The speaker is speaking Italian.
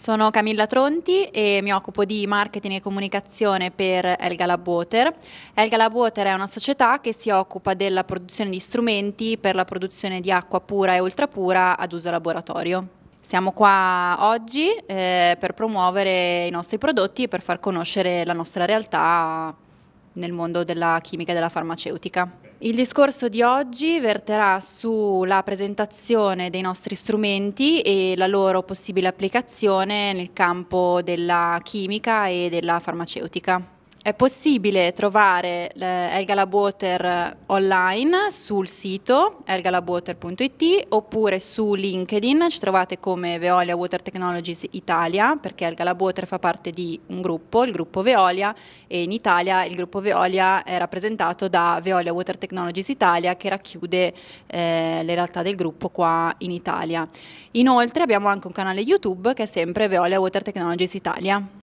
Sono Camilla Tronti e mi occupo di marketing e comunicazione per Elga Lab Water. Elga Lab Water è una società che si occupa della produzione di strumenti per la produzione di acqua pura e ultrapura ad uso laboratorio. Siamo qua oggi eh, per promuovere i nostri prodotti e per far conoscere la nostra realtà nel mondo della chimica e della farmaceutica. Il discorso di oggi verterà sulla presentazione dei nostri strumenti e la loro possibile applicazione nel campo della chimica e della farmaceutica. È possibile trovare eh, Elgalaboter eh, online sul sito elgalaboter.it oppure su LinkedIn, ci trovate come Veolia Water Technologies Italia perché Elgalaboter fa parte di un gruppo, il gruppo Veolia e in Italia il gruppo Veolia è rappresentato da Veolia Water Technologies Italia che racchiude eh, le realtà del gruppo qua in Italia. Inoltre abbiamo anche un canale YouTube che è sempre Veolia Water Technologies Italia.